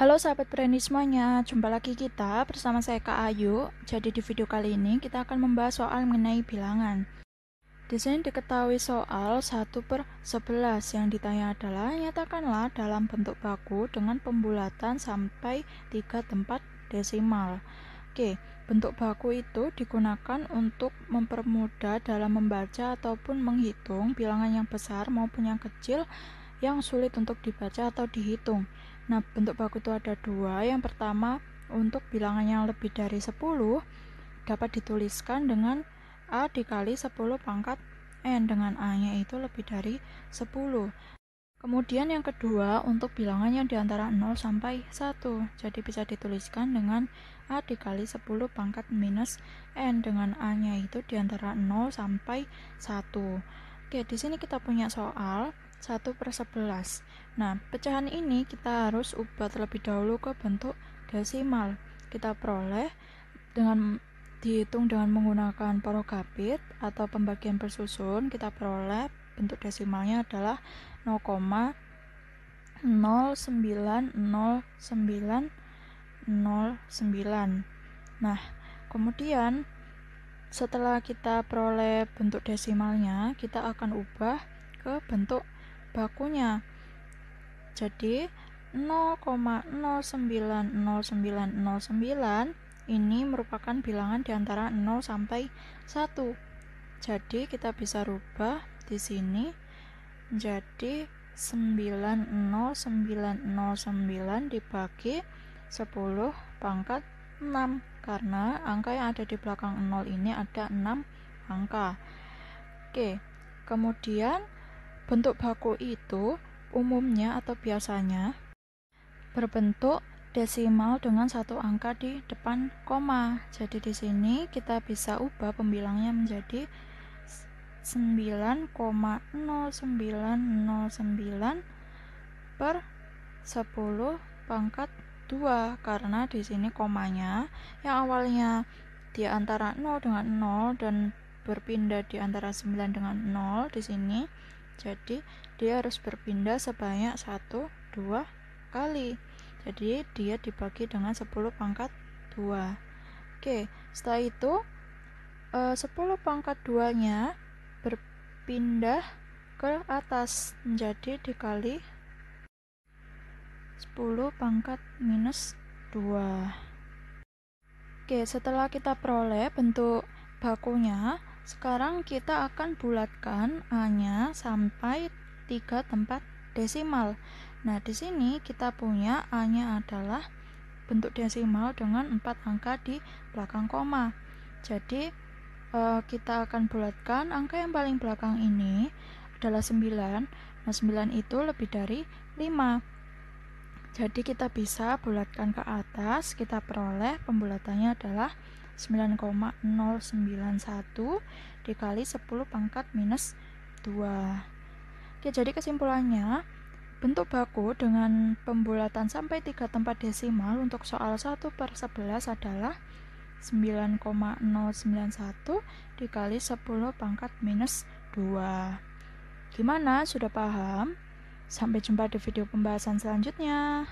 Halo sahabat berani semuanya, jumpa lagi kita bersama saya Kak Ayu. Jadi di video kali ini kita akan membahas soal mengenai bilangan. Di sini diketahui soal 1 per 11 yang ditanya adalah nyatakanlah dalam bentuk baku dengan pembulatan sampai 3 tempat desimal. Oke, bentuk baku itu digunakan untuk mempermudah dalam membaca ataupun menghitung bilangan yang besar maupun yang kecil yang sulit untuk dibaca atau dihitung. Nah, bentuk baku itu ada dua. Yang pertama, untuk bilangan yang lebih dari 10 dapat dituliskan dengan A dikali 10 pangkat N dengan A-nya itu lebih dari 10. Kemudian yang kedua, untuk bilangan yang diantara 0 sampai 1. Jadi bisa dituliskan dengan A dikali 10 pangkat minus N dengan A-nya itu diantara 0 sampai 1. Oke, di sini kita punya soal 1 per 11 nah pecahan ini kita harus ubah terlebih dahulu ke bentuk desimal kita peroleh dengan dihitung dengan menggunakan porogapit atau pembagian bersusun kita peroleh bentuk desimalnya adalah 0,090909 nah kemudian setelah kita peroleh bentuk desimalnya kita akan ubah ke bentuk bakunya. Jadi 0,090909 ini merupakan bilangan di antara 0 sampai 1. Jadi kita bisa rubah di sini jadi 90909 dibagi 10 pangkat 6 karena angka yang ada di belakang 0 ini ada 6 angka. Oke, kemudian Bentuk baku itu umumnya atau biasanya berbentuk desimal dengan satu angka di depan koma. Jadi di sini kita bisa ubah pembilangnya menjadi 9,0909 per 10 pangkat 2 karena di sini komanya yang awalnya di antara 0 dengan 0 dan berpindah di antara 9 dengan 0 di sini jadi dia harus berpindah sebanyak 1, 2 kali jadi dia dibagi dengan 10 pangkat 2 oke setelah itu 10 eh, pangkat 2 nya berpindah ke atas menjadi dikali 10 pangkat minus 2 oke setelah kita peroleh bentuk bakunya sekarang kita akan bulatkan A-nya sampai 3 tempat desimal. Nah, di sini kita punya A-nya adalah bentuk desimal dengan 4 angka di belakang koma. Jadi, eh, kita akan bulatkan angka yang paling belakang ini adalah 9. Nah, 9 itu lebih dari 5. Jadi, kita bisa bulatkan ke atas, kita peroleh pembulatannya adalah 9,091 dikali 10 pangkat minus 2 Oke, jadi kesimpulannya Bentuk baku dengan pembulatan sampai 3 tempat desimal untuk soal 1 per 11 adalah 9,091 dikali 10 pangkat minus 2 Gimana? Sudah paham? Sampai jumpa di video pembahasan selanjutnya.